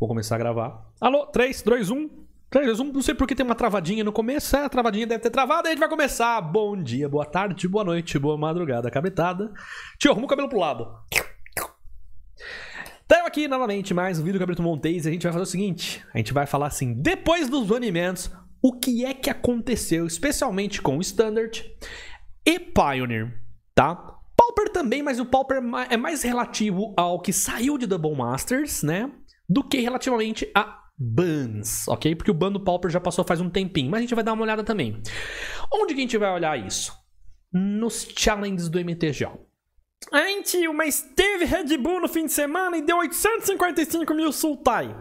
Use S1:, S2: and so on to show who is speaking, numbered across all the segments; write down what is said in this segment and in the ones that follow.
S1: Vou começar a gravar. Alô, 3, 2, 1. 3, 2, 1. Não sei por que tem uma travadinha no começo. É, a travadinha deve ter travado. Aí a gente vai começar. Bom dia, boa tarde, boa noite, boa madrugada, cabritada. Tio, arruma o cabelo pro lado. Então aqui novamente mais um vídeo do Cabrito Montes. E a gente vai fazer o seguinte. A gente vai falar assim, depois dos banimentos, o que é que aconteceu, especialmente com o Standard e Pioneer, tá? Pauper também, mas o Pauper é, é mais relativo ao que saiu de Double Masters, né? do que relativamente a bans, ok? Porque o ban do Pauper já passou faz um tempinho, mas a gente vai dar uma olhada também. Onde que a gente vai olhar isso? Nos challenges do MTGO. A gente uma esteve Red Bull no fim de semana e deu 855 mil Sultai.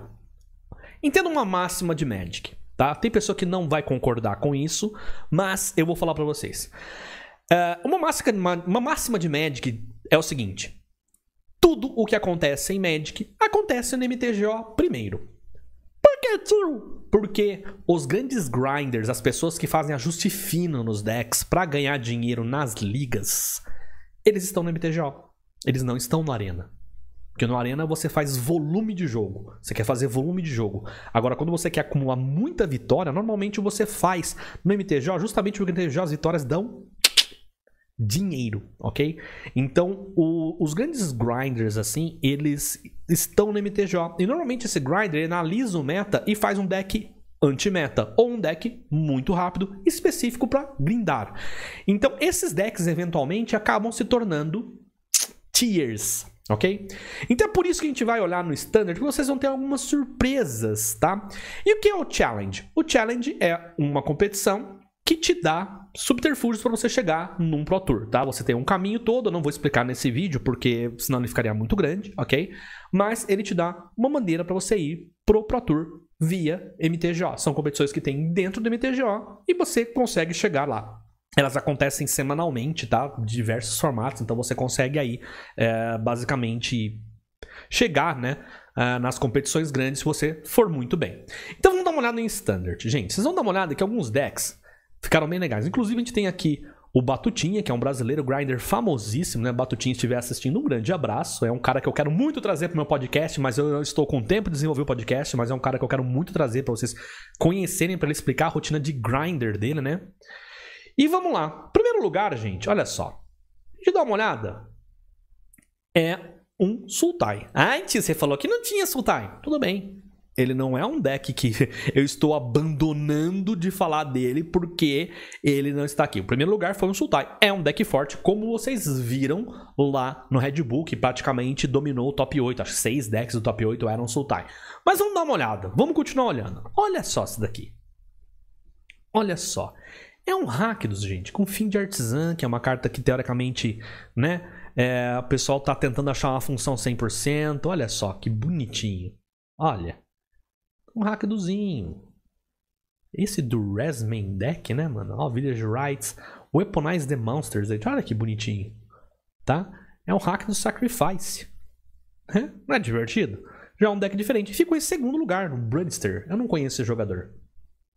S1: Entendo uma máxima de Magic, tá? Tem pessoa que não vai concordar com isso, mas eu vou falar para vocês. Uh, uma, máxima, uma, uma máxima de Magic é o seguinte: tudo o que acontece em Magic acontece no MTGO primeiro. Por que true? Porque os grandes grinders, as pessoas que fazem ajuste fino nos decks para ganhar dinheiro nas ligas, eles estão no MTGO. Eles não estão na arena. Porque no Arena você faz volume de jogo. Você quer fazer volume de jogo. Agora, quando você quer acumular muita vitória, normalmente você faz no MTGO justamente porque no MTGO as vitórias dão dinheiro, ok? Então, o, os grandes grinders, assim, eles estão no MTJ. E normalmente esse grinder analisa o meta e faz um deck anti-meta ou um deck muito rápido específico para grindar. Então, esses decks eventualmente acabam se tornando tiers, ok? Então é por isso que a gente vai olhar no standard, que vocês vão ter algumas surpresas, tá? E o que é o challenge? O challenge é uma competição que te dá subterfúgios para você chegar num Pro Tour, tá? Você tem um caminho todo, eu não vou explicar nesse vídeo porque senão ele ficaria muito grande, ok? Mas ele te dá uma maneira para você ir pro Pro Tour via MTGO. São competições que tem dentro do MTGO e você consegue chegar lá. Elas acontecem semanalmente, tá? Diversos formatos, então você consegue aí é, basicamente chegar, né? Eh, nas competições grandes se você for muito bem. Então vamos dar uma olhada em Standard, gente. Vocês vão dar uma olhada que alguns decks Ficaram bem legais. Inclusive, a gente tem aqui o Batutinha, que é um brasileiro grinder famosíssimo, né? Batutinha, estiver assistindo, um grande abraço. É um cara que eu quero muito trazer para o meu podcast, mas eu não estou com tempo de desenvolver o podcast, mas é um cara que eu quero muito trazer para vocês conhecerem, para ele explicar a rotina de grinder dele, né? E vamos lá. Primeiro lugar, gente, olha só. De dar uma olhada. É um sultai. Antes você falou que não tinha sultai. Tudo bem. Ele não é um deck que eu estou abandonando de falar dele porque ele não está aqui. O primeiro lugar foi um Sultai. É um deck forte, como vocês viram lá no Red Bull, que praticamente dominou o top 8. Acho que seis decks do top 8 eram Sultai. Mas vamos dar uma olhada. Vamos continuar olhando. Olha só isso daqui. Olha só. É um Rakdos, gente, com fim de artesã, que é uma carta que teoricamente, né, é, o pessoal tá tentando achar uma função 100%. Olha só que bonitinho. Olha um hackdozinho. Esse do Resman Deck, né, mano? Ó, Village Rights, Weaponize the Monsters. Olha que bonitinho, tá? É um hack do Sacrifice. Né? Não é divertido? Já é um deck diferente. Ficou em segundo lugar no Brunster. Eu não conheço esse jogador,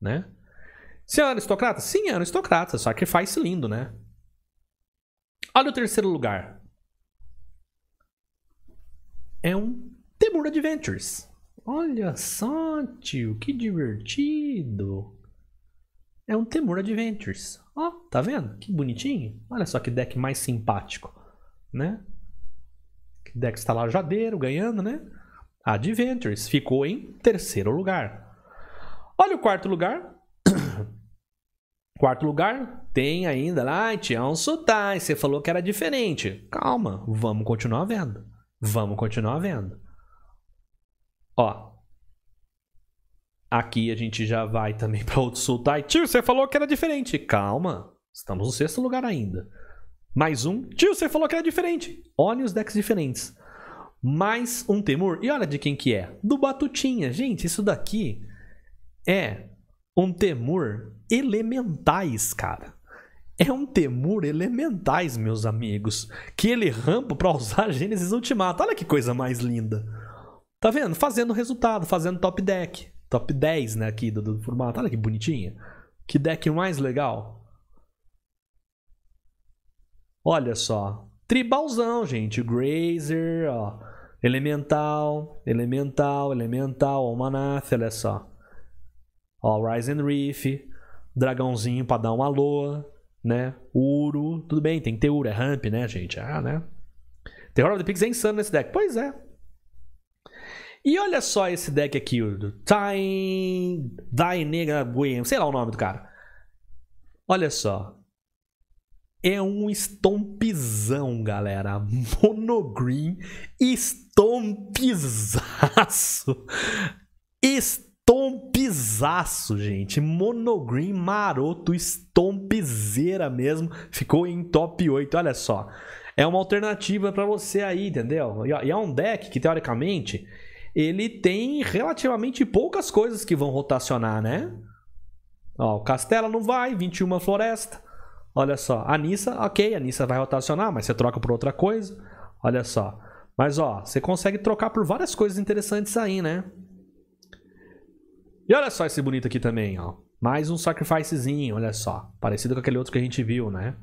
S1: né? Se é aristocrata? Sim, é aristocrata. Sacrifice lindo, né? Olha o terceiro lugar. É um Temur Adventures. Olha só, tio, que divertido. É um Temur Adventures. Ó, oh, tá vendo? Que bonitinho. Olha só que deck mais simpático, né? Que deck está lá jadeiro, ganhando, né? Adventures ficou em terceiro lugar. Olha o quarto lugar. quarto lugar, tem ainda lá, Tião Sutai. você falou que era diferente. Calma, vamos continuar vendo. Vamos continuar vendo. Ó. Aqui a gente já vai também para outro sultai. Tio, você falou que era diferente. Calma. Estamos no sexto lugar ainda. Mais um. Tio, você falou que era diferente. Olha os decks diferentes. Mais um Temur. E olha de quem que é. Do Batutinha. Gente, isso daqui é um Temur elementais, cara. É um Temur elementais, meus amigos. Que ele rampa para usar Gênesis Ultimato. Olha que coisa mais linda. Tá vendo? Fazendo resultado, fazendo top deck. Top 10, né, aqui do, do formato. Olha que bonitinha. Que deck mais legal. Olha só. Tribalzão, gente. Grazer, ó. Elemental, Elemental, Elemental, Almanath, olha só. Ó, Rise and Reef, Dragãozinho pra dar uma loa, né? Uro, tudo bem, tem que ter Uro, é ramp, né, gente? Ah, né? Terror of the Pix é insano nesse deck. Pois é, e olha só esse deck aqui, do Tain Negra Guiem, sei lá o nome do cara. Olha só. É um estompizão, galera. Monogreen estompizaço. Estompizaço, gente. Monogreen maroto, estompizeira mesmo. Ficou em top 8, olha só. É uma alternativa para você aí, entendeu? E é um deck que, teoricamente, ele tem relativamente poucas coisas que vão rotacionar, né? Ó, o Castela não vai, 21 Floresta. Olha só, a Nissa, ok, a Nissa vai rotacionar, mas você troca por outra coisa. Olha só. Mas ó, você consegue trocar por várias coisas interessantes aí, né? E olha só esse bonito aqui também, ó. Mais um sacrificezinho, olha só. Parecido com aquele outro que a gente viu, né?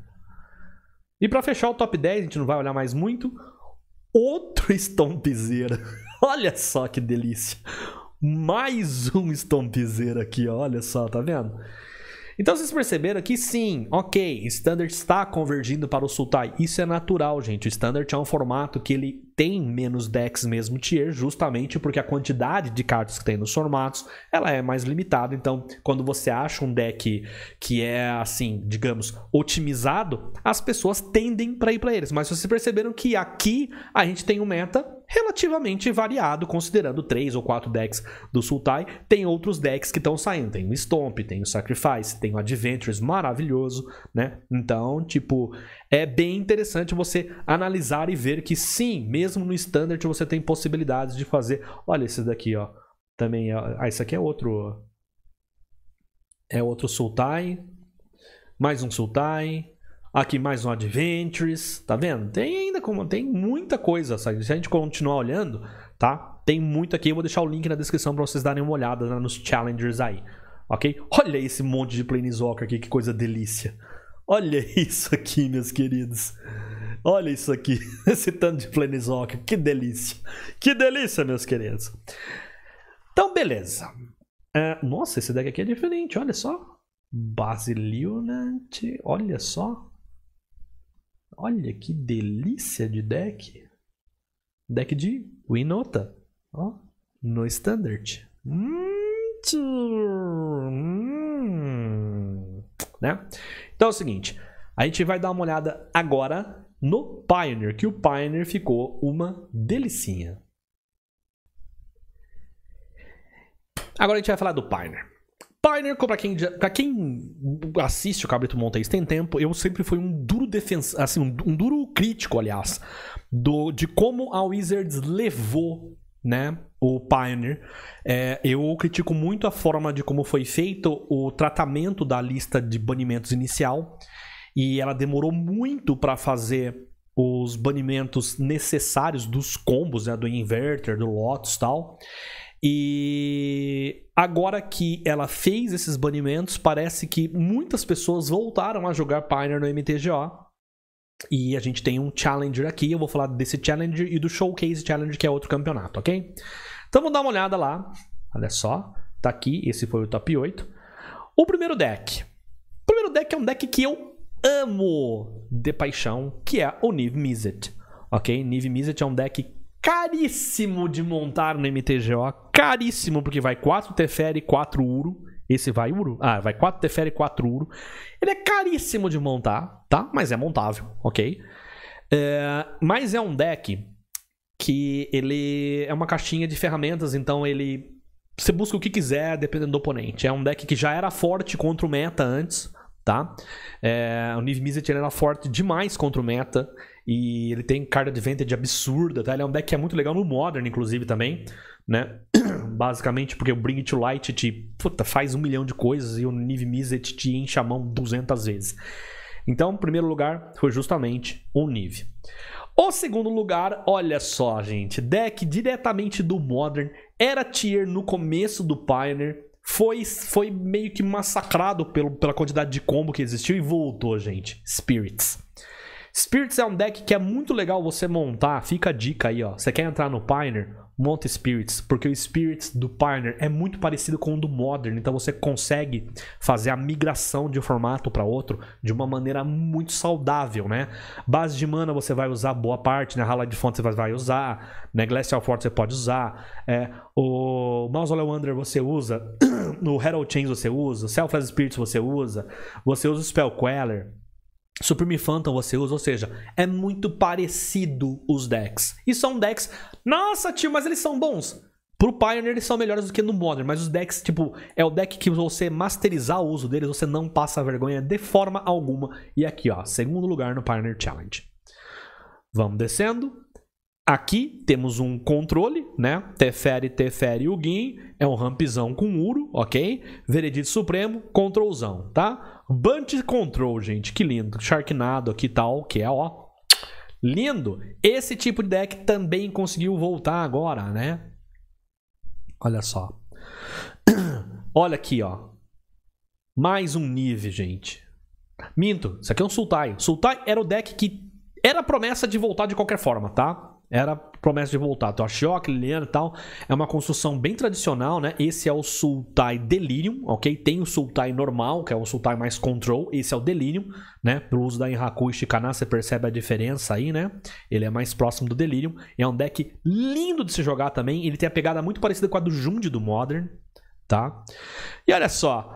S1: E para fechar o top 10, a gente não vai olhar mais muito. Outro Stompzera. Olha só que delícia. Mais um Stompzeiro aqui, olha só, tá vendo? Então vocês perceberam que sim, ok, Standard está convergindo para o Sultai. Tá? Isso é natural, gente. O Standard é um formato que ele tem menos decks mesmo tier, justamente porque a quantidade de cartas que tem nos formatos, ela é mais limitada. Então, quando você acha um deck que é assim, digamos, otimizado, as pessoas tendem para ir para eles. Mas vocês perceberam que aqui a gente tem um meta relativamente variado, considerando três ou quatro decks do Sultai. Tem outros decks que estão saindo. Tem o Stomp, tem o Sacrifice, tem o Adventures, maravilhoso, né? Então, tipo, é bem interessante você analisar e ver que sim, mesmo no Standard você tem possibilidades de fazer. Olha esse daqui, ó. Também, é... ah, esse aqui é outro... É outro Sultai. Mais um Sultai. Aqui mais um Adventures, tá vendo? Tem ainda como tem muita coisa, sabe? Se a gente continuar olhando, tá? Tem muito aqui, eu vou deixar o link na descrição para vocês darem uma olhada né, nos challengers aí, OK? Olha esse monte de Planeswalker aqui, que coisa delícia. Olha isso aqui, meus queridos. Olha isso aqui, esse tanto de Planeswalker, que delícia. Que delícia, meus queridos. Então, beleza. É, nossa, esse deck aqui é diferente, olha só. Basilionante. olha só. Olha que delícia de deck. Deck de Winota. Ó, no Standard. Hum, hum, Né? Então é o seguinte. A gente vai dar uma olhada agora no Pioneer. Que o Pioneer ficou uma delicinha. Agora a gente vai falar do Pioneer. Rainer, pra quem, pra quem assiste o Cabrito Montes tem tempo, eu sempre fui um duro defensor, assim, um, um, duro crítico, aliás, do, de como a Wizards levou, né, o Pioneer. É, eu critico muito a forma de como foi feito o tratamento da lista de banimentos inicial, e ela demorou muito para fazer os banimentos necessários dos combos, né, do Inverter, do Lotus e tal. E agora que ela fez esses banimentos, parece que muitas pessoas voltaram a jogar Pioneer no MTGO. E a gente tem um Challenger aqui, eu vou falar desse Challenger e do Showcase Challenger, que é outro campeonato, ok? Então vamos dar uma olhada lá. Olha só, tá aqui, esse foi o top 8. O primeiro deck. O primeiro deck é um deck que eu amo de paixão, que é o Niv Mizzet, ok? Niv Mizzet é um deck caríssimo de montar no MTGO, caríssimo, porque vai 4 Teferi, 4 Uro. Esse vai Uro? Ah, vai 4 Teferi, 4 Uro. Ele é caríssimo de montar, tá? Mas é montável, ok? É, mas é um deck que ele é uma caixinha de ferramentas, então ele. Você busca o que quiser dependendo do oponente. É um deck que já era forte contra o meta antes, tá? É, o Niv Mizzet era forte demais contra o meta. E ele tem card advantage absurda, tá? Ele é um deck que é muito legal no Modern, inclusive, também, né? Basicamente porque o Bring It to Light te puta, faz um milhão de coisas e o Niv Mizzet te enche a mão 200 vezes. Então, primeiro lugar foi justamente o Niv. O segundo lugar, olha só, gente, deck diretamente do Modern, era tier no começo do Pioneer, foi, foi meio que massacrado pelo, pela quantidade de combo que existiu e voltou, gente. Spirits. Spirits é um deck que é muito legal você montar. Fica a dica aí, ó. Você quer entrar no Pioneer? Monta Spirits, porque o Spirits do Pioneer é muito parecido com o do Modern, então você consegue fazer a migração de um formato para outro de uma maneira muito saudável, né? Base de mana você vai usar boa parte, né? Rala de fonte você vai usar, né? Glacial Fort você pode usar, é, o Mausoleum Under você usa, No Herald Chains você usa, Selfless Spirits você usa, você usa o Spell Queller, Supreme Phantom você usa, ou seja, é muito parecido os decks. E são decks. Nossa, tio, mas eles são bons. Pro Pioneer eles são melhores do que no Modern, mas os decks, tipo, é o deck que você masterizar o uso deles, você não passa vergonha de forma alguma. E aqui, ó, segundo lugar no Pioneer Challenge. Vamos descendo. Aqui temos um controle, né? Teferi, Teferi e Ugin. É um rampzão com Uro, ok? Veredito Supremo, controlzão, tá? Bunch Control, gente, que lindo. Sharknado aqui e tal, que é, ó. Lindo. Esse tipo de deck também conseguiu voltar agora, né? Olha só. Olha aqui, ó. Mais um Nive, gente. Minto, isso aqui é um Sultai. Sultai era o deck que era promessa de voltar de qualquer forma, tá? Era promessa de voltar. Então, Ashok, Liliana e tal. É uma construção bem tradicional, né? Esse é o Sultai Delirium, ok? Tem o Sultai normal, que é o Sultai mais control. Esse é o Delirium, né? Pelo uso da Enraku e Shikana, você percebe a diferença aí, né? Ele é mais próximo do Delirium. É um deck lindo de se jogar também. Ele tem a pegada muito parecida com a do Jund do Modern, tá? E olha só.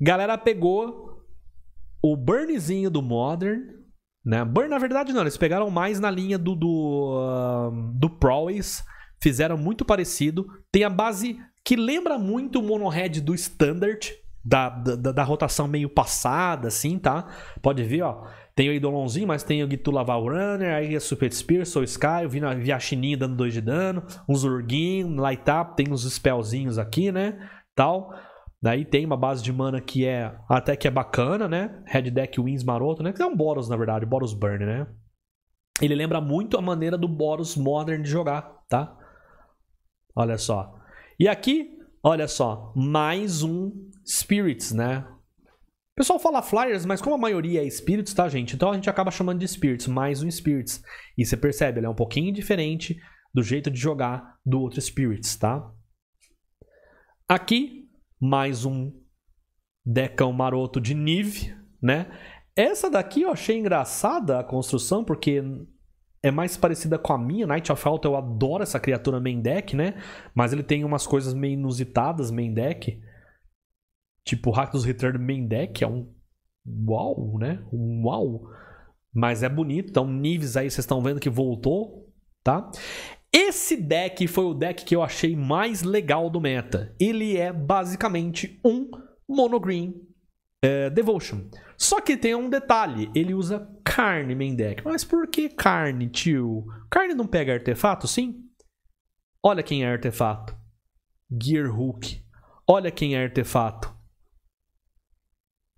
S1: Galera pegou o Burnzinho do Modern, né? Burn, na verdade, não. Eles pegaram mais na linha do, do, do Prowess. Fizeram muito parecido. Tem a base que lembra muito o monohead do Standard. Da, da, da, rotação meio passada, assim, tá? Pode ver, ó. Tem o Eidolonzinho, mas tem o Gitula Valrunner, aí a é Super Spear, Soul Sky, eu vi, a Chininha dando 2 de dano, uns Urguin, Light Up, tem uns spellzinhos aqui, né? Tal. Daí tem uma base de mana que é até que é bacana, né? Red Deck Wins maroto, né? Que é um Boros, na verdade, Boros Burn, né? Ele lembra muito a maneira do Boros Modern de jogar, tá? Olha só. E aqui, olha só, mais um Spirits, né? O pessoal fala Flyers, mas como a maioria é Spirits, tá, gente? Então a gente acaba chamando de Spirits, mais um Spirits. E você percebe, ele é um pouquinho diferente do jeito de jogar do outro Spirits, tá? Aqui mais um decão maroto de Nive, né? Essa daqui eu achei engraçada a construção, porque é mais parecida com a minha. Night of Alta, eu adoro essa criatura main deck, né? Mas ele tem umas coisas meio inusitadas main deck. Tipo, Rakdos Return main deck é um uau, né? Um uau. Mas é bonito, então nives aí vocês estão vendo que voltou, tá? Esse deck foi o deck que eu achei mais legal do meta. Ele é basicamente um monogreen é, Devotion. Só que tem um detalhe, ele usa carne main deck. Mas por que carne, tio? Carne não pega artefato, sim? Olha quem é artefato. Gear Hook. Olha quem é artefato.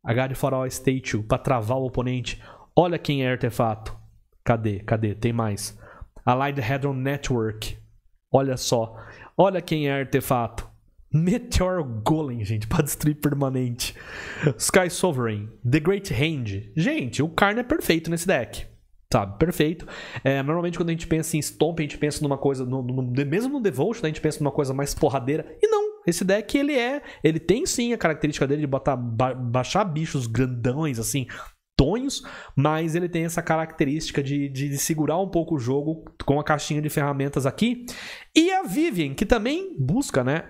S1: H de Farol Statue para travar o oponente. Olha quem é artefato. Cadê? Cadê? Tem mais. Allied Hadron Network. Olha só. Olha quem é artefato. Meteor Golem, gente, para destruir permanente. Sky Sovereign, The Great Hand. Gente, o Karn é perfeito nesse deck. Sabe, tá, perfeito. É, normalmente quando a gente pensa em Stomp, a gente pensa numa coisa, no, no, mesmo no Devotion, né, a gente pensa numa coisa mais porradeira. E não, esse deck ele é, ele tem sim a característica dele de botar, ba baixar bichos grandões assim Tonhos, mas ele tem essa característica de, de, segurar um pouco o jogo com a caixinha de ferramentas aqui. E a Vivian, que também busca, né?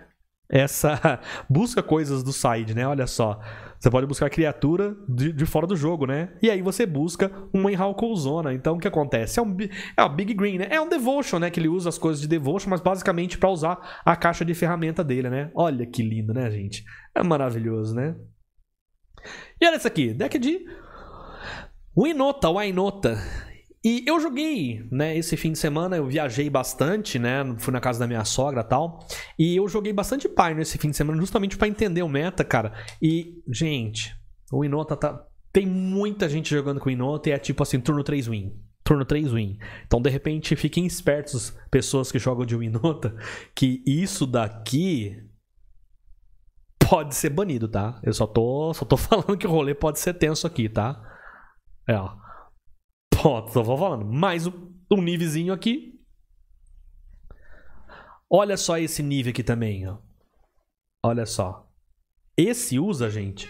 S1: Essa. Busca coisas do side, né? Olha só. Você pode buscar criatura de, de fora do jogo, né? E aí você busca uma Zona. Então o que acontece? É um é uma Big Green, né? É um Devotion, né? Que ele usa as coisas de Devotion, mas basicamente para usar a caixa de ferramenta dele, né? Olha que lindo, né, gente? É maravilhoso, né? E olha isso aqui, deck de o Inota, o Ainota. E eu joguei, né, esse fim de semana, eu viajei bastante, né, fui na casa da minha sogra e tal, e eu joguei bastante pai esse fim de semana, justamente para entender o meta, cara. E, gente, o Inota tá... Tem muita gente jogando com o Inota e é tipo assim, turno 3 win turno 3 win. Então, de repente, fiquem espertos, pessoas que jogam de Winota, que isso daqui pode ser banido, tá? Eu só tô, só tô falando que o rolê pode ser tenso aqui, tá? É, ó. Pronto, só vou falando. Mais um, um nivezinho aqui. Olha só esse nível aqui também, ó. Olha só. Esse usa, gente.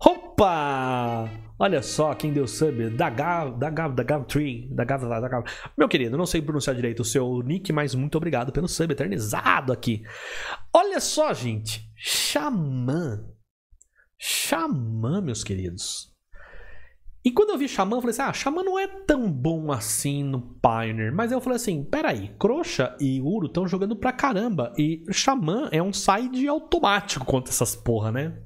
S1: Opa! Olha só quem deu sub. Da Gav, da Gav, da Gav Tree, da Gav, da Gav. Meu querido, não sei pronunciar direito o seu nick, mas muito obrigado pelo sub eternizado aqui. Olha só, gente. Xamã. Xamã, meus queridos. E quando eu vi Xamã, eu falei assim: ah, Xamã não é tão bom assim no Pioneer. Mas eu falei assim: peraí, Croxa e Uro estão jogando pra caramba. E Xamã é um side automático contra essas porra, né?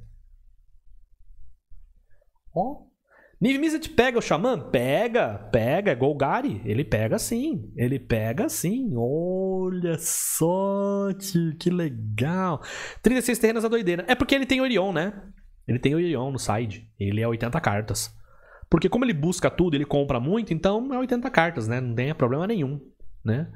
S1: Ó. Oh. Niv pega o Xamã? Pega, pega. é Golgari? Ele pega sim. Ele pega sim. Olha só, tio, que legal. 36 terrenas a é doideira. É porque ele tem Orion, né? Ele tem Orion no side. Ele é 80 cartas. Porque como ele busca tudo, ele compra muito, então é 80 cartas, né? Não tem problema nenhum, né?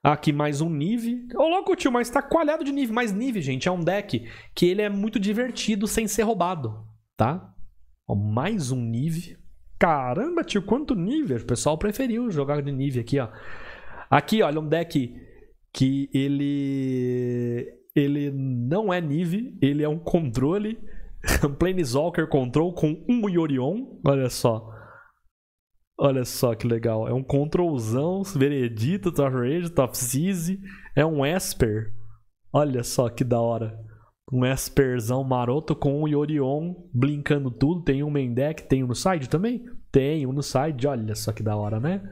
S1: Aqui mais um Nive. Ô, louco, tio, mas tá coalhado de Nive. Mas Nive, gente, é um deck que ele é muito divertido sem ser roubado, tá? Ó, mais um Nive. Caramba, tio, quanto Nive. O pessoal preferiu jogar de Nive aqui, ó. Aqui, olha, um deck que ele... Ele não é Nive, ele é um controle Planeswalker Control com um Yorion. Olha só. Olha só que legal. É um controlzão, veredito, top rage, top seize. É um Esper. Olha só que da hora. Um Esperzão maroto com um Yorion blinkando tudo. Tem um Mendek, tem um no side também? Tem um no side, olha só que da hora, né?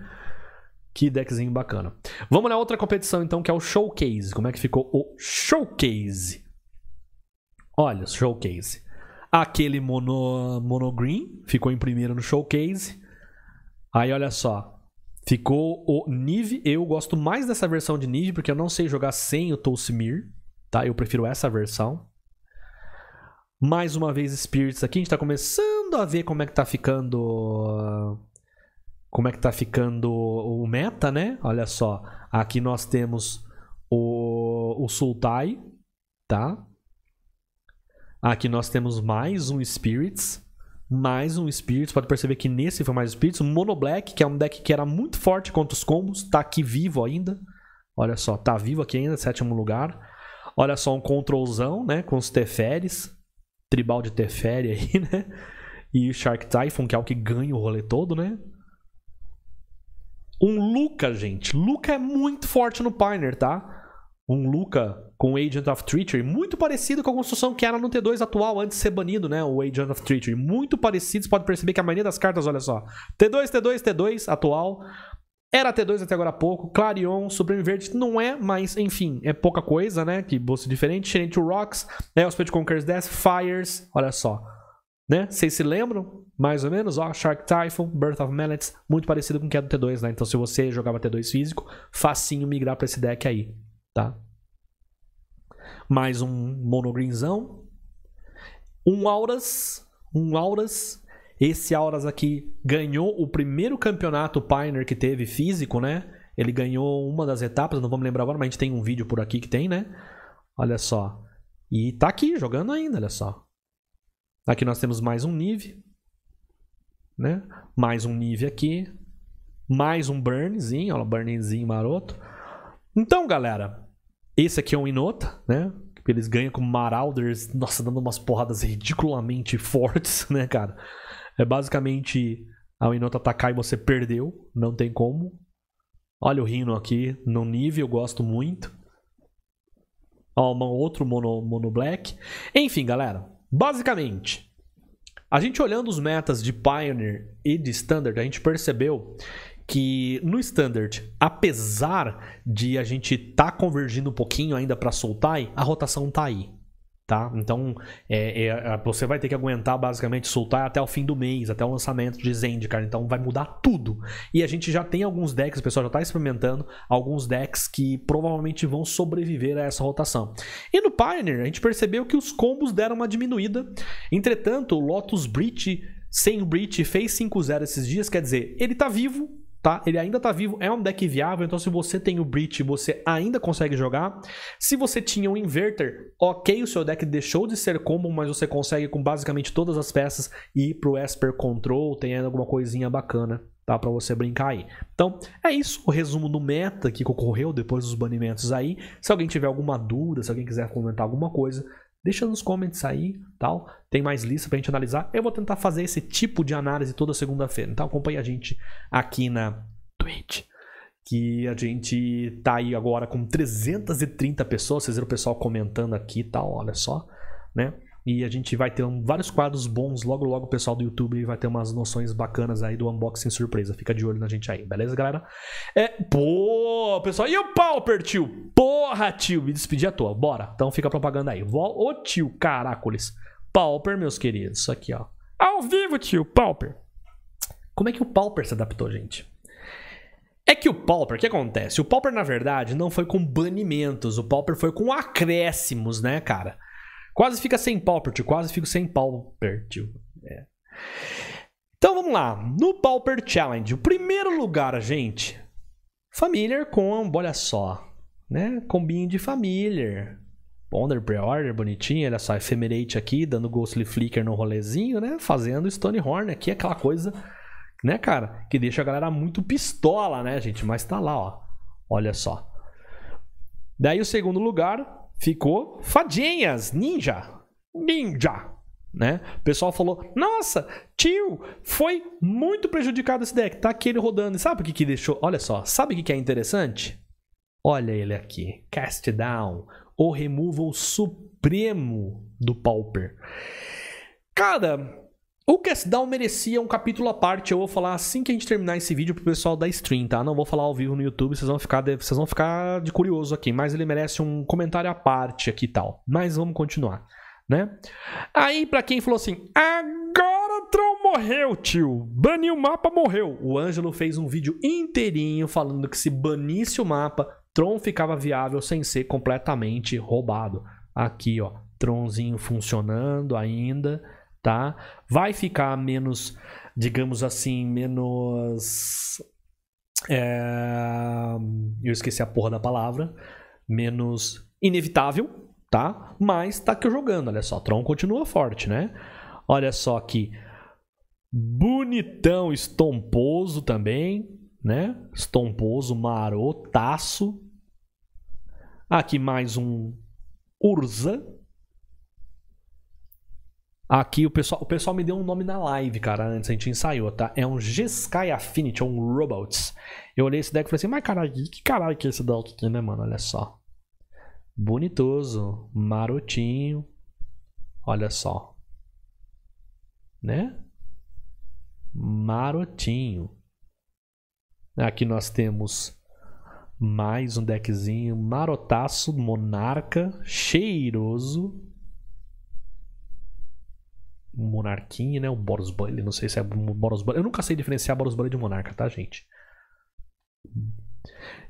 S1: Que deckzinho bacana. Vamos na outra competição então, que é o Showcase. Como é que ficou o Showcase? Olha, Showcase. Aquele mono, mono green ficou em primeiro no showcase. Aí olha só. Ficou o Nive. Eu gosto mais dessa versão de Nive, porque eu não sei jogar sem o Tosemir. Tá? Eu prefiro essa versão. Mais uma vez, Spirits aqui. A gente tá começando a ver como é que tá ficando. Como é que tá ficando o meta, né? Olha só. Aqui nós temos o, o Sultai, tá? Aqui nós temos mais um Spirits. Mais um Spirits. Pode perceber que nesse foi mais Spirits. Mono Black, que é um deck que era muito forte contra os combos. Tá aqui vivo ainda. Olha só, tá vivo aqui ainda, sétimo lugar. Olha só, um controlzão, né? Com os Teferes. Tribal de Teferi aí, né? E o Shark Typhon, que é o que ganha o rolê todo, né? Um Luca, gente. Luca é muito forte no Pioneer, tá? Um Luca com Agent of Treachery, muito parecido com a construção que era no T2 atual, antes de ser banido, né? O Agent of Treachery. Muito parecido, você pode perceber que a maioria das cartas, olha só. T2, T2, T2 atual. Era T2 até agora há pouco. Clarion, Supreme Verde, não é, mas enfim, é pouca coisa, né? Que bolso diferente. Xenente Rocks, né? Pet Conquerors Death, Fires, olha só. Né? Vocês se lembram? Mais ou menos, ó, Shark Typhon, Birth of Mallets, muito parecido com o que é do T2, né? Então se você jogava T2 físico, facinho migrar para esse deck aí, tá? mais um monogreenzão. Um Auras, um Auras. Esse Auras aqui ganhou o primeiro campeonato Pioneer que teve físico, né? Ele ganhou uma das etapas, não vamos lembrar agora, mas a gente tem um vídeo por aqui que tem, né? Olha só. E tá aqui jogando ainda, olha só. Aqui nós temos mais um Nive, né? Mais um Nive aqui, mais um Burnzinho, o Burnzinho maroto. Então, galera, esse aqui é um Inota, né? Eles ganham com Marauders, nossa, dando umas porradas ridiculamente fortes, né, cara? É basicamente a Inota atacar e você perdeu, não tem como. Olha o Rhino aqui, no nível, gosto muito. Ó, um outro mono, mono black. Enfim, galera, basicamente, a gente olhando os metas de Pioneer e de Standard, a gente percebeu que no standard, apesar de a gente estar tá convergindo um pouquinho ainda para Sultai, a rotação tá aí. Tá? Então, é, é, você vai ter que aguentar basicamente soltar até o fim do mês, até o lançamento de Zendikar. Então, vai mudar tudo. E a gente já tem alguns decks, o pessoal já está experimentando, alguns decks que provavelmente vão sobreviver a essa rotação. E no Pioneer, a gente percebeu que os combos deram uma diminuída. Entretanto, o Lotus Breach, sem o Breach, fez 5-0 esses dias, quer dizer, ele está vivo, tá? Ele ainda tá vivo, é um deck viável, então se você tem o Breach, você ainda consegue jogar. Se você tinha um Inverter, ok, o seu deck deixou de ser combo, mas você consegue com basicamente todas as peças ir pro Esper Control, tem ainda alguma coisinha bacana. Tá, para você brincar aí. Então, é isso o resumo do meta que ocorreu depois dos banimentos aí. Se alguém tiver alguma dúvida, se alguém quiser comentar alguma coisa, Deixa nos comments aí, tal. Tem mais lista pra gente analisar. Eu vou tentar fazer esse tipo de análise toda segunda-feira. Então acompanha a gente aqui na Twitch. Que a gente tá aí agora com 330 pessoas. Vocês viram o pessoal comentando aqui e tal, olha só, né? E a gente vai ter um, vários quadros bons. Logo, logo o pessoal do YouTube vai ter umas noções bacanas aí do unboxing surpresa. Fica de olho na gente aí, beleza, galera? É, pô, pessoal. E o Pauper, tio? Porra, tio, me despedi à toa. Bora. Então fica a propaganda aí. Ô, tio, caracoles. Pauper, meus queridos. Isso aqui, ó. Ao vivo, tio. Pauper. Como é que o Pauper se adaptou, gente? É que o Pauper, o que acontece? O Pauper, na verdade, não foi com banimentos. O Pauper foi com acréscimos, né, cara? Quase fica sem Pauper, tio. Quase fico sem Pauper, tio. É. Então vamos lá. No Pauper Challenge, o primeiro lugar, gente. Familiar com, olha só, né? Combinho de família. Ponder pre-order, bonitinho, olha só, Ephemerate aqui, dando Ghostly Flicker no rolezinho, né? Fazendo Stonehorn aqui, aquela coisa, né, cara? Que deixa a galera muito pistola, né, gente? Mas tá lá, ó. Olha só. Daí o segundo lugar ficou Fadinhas Ninja. Ninja, né? O pessoal falou: Nossa, tio, foi muito prejudicado esse deck. Tá aquele rodando. sabe o que, que deixou? Olha só, sabe o que, que é interessante? Olha ele aqui. Cast Down. O removal supremo do Pauper. Cara, o Cast Down merecia um capítulo à parte. Eu vou falar assim que a gente terminar esse vídeo pro pessoal da stream, tá? Não vou falar ao vivo no YouTube, vocês vão ficar de, vocês vão ficar de curioso aqui. Mas ele merece um comentário à parte aqui e tal. Mas vamos continuar, né? Aí, para quem falou assim, agora Tron morreu, tio. Baniu o mapa, morreu. O Ângelo fez um vídeo inteirinho falando que se banisse o mapa, Tron ficava viável sem ser completamente roubado. Aqui, ó, Tronzinho funcionando ainda, tá? Vai ficar menos, digamos assim, menos. É... Eu esqueci a porra da palavra. Menos inevitável, tá? Mas tá aqui jogando, olha só. Tron continua forte, né? Olha só aqui. Bonitão, estomposo também, né? Estomposo, marotaço, Aqui mais um Urza. Aqui o pessoal, o pessoal me deu um nome na live, cara, antes a gente ensaiou, tá? É um G-Sky Affinity, um Robots. Eu olhei esse deck e falei assim, mas caralho, que caralho que é esse deck aqui, né, mano? Olha só. Bonitoso, marotinho. Olha só. Né? Marotinho. Aqui nós temos mais um deckzinho marotaço, monarca, cheiroso. Um monarquinho, né? O Boros Bunny. não sei se é um Boros Bunny. Eu nunca sei diferenciar Boros Bunny de monarca, tá, gente?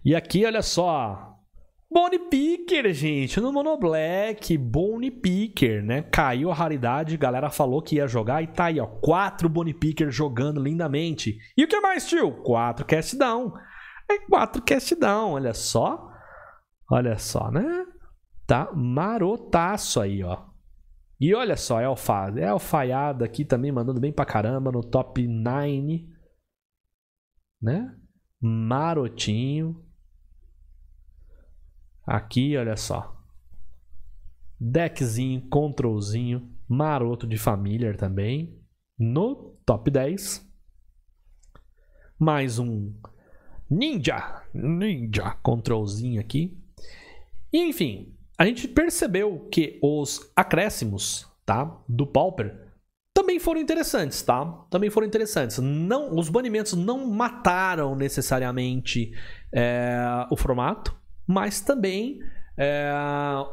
S1: E aqui, olha só. Bone Picker, gente, no Mono Black, Bone Picker, né? Caiu a raridade, galera falou que ia jogar e tá aí, ó, quatro Bone Picker jogando lindamente. E o que mais, tio? Quatro Cast Down. É quatro cast down, olha só. Olha só, né? Tá marotaço aí, ó. E olha só, é alfa, É alfaiada aqui também, mandando bem pra caramba no top 9. Né? Marotinho. Aqui, olha só. Deckzinho, controlzinho. Maroto de família também. No top 10. Mais um Ninja, Ninja, Controlzinho aqui. E, enfim, a gente percebeu que os acréscimos, tá, do Pauper também foram interessantes, tá? Também foram interessantes. Não, os banimentos não mataram necessariamente é, o formato, mas também é,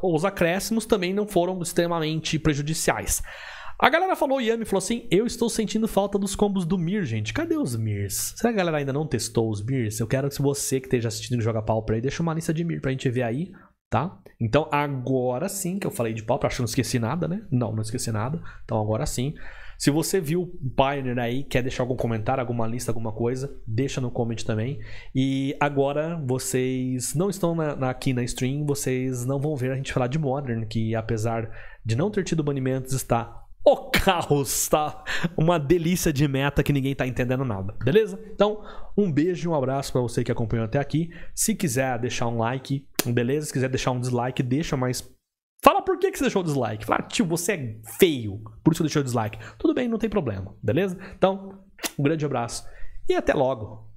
S1: os acréscimos também não foram extremamente prejudiciais. A galera falou, o Yami falou assim: Eu estou sentindo falta dos combos do Mir, gente. Cadê os Mirs? Será que a galera ainda não testou os Mirs? Eu quero que você que esteja assistindo Joga Pau pra aí, deixa uma lista de Mir pra gente ver aí, tá? Então agora sim, que eu falei de pau, pra acho que não esqueci nada, né? Não, não esqueci nada. Então agora sim. Se você viu o Pioneer aí, quer deixar algum comentário, alguma lista, alguma coisa, deixa no comment também. E agora vocês não estão na, na, aqui na stream, vocês não vão ver a gente falar de Modern, que apesar de não ter tido banimentos, está o caos, tá? Uma delícia de meta que ninguém tá entendendo nada, beleza? Então, um beijo e um abraço para você que acompanhou até aqui. Se quiser deixar um like, beleza? Se quiser deixar um dislike, deixa, mas fala por que, que você deixou o dislike. Fala, tio, você é feio, por isso eu deixou o dislike. Tudo bem, não tem problema, beleza? Então, um grande abraço e até logo.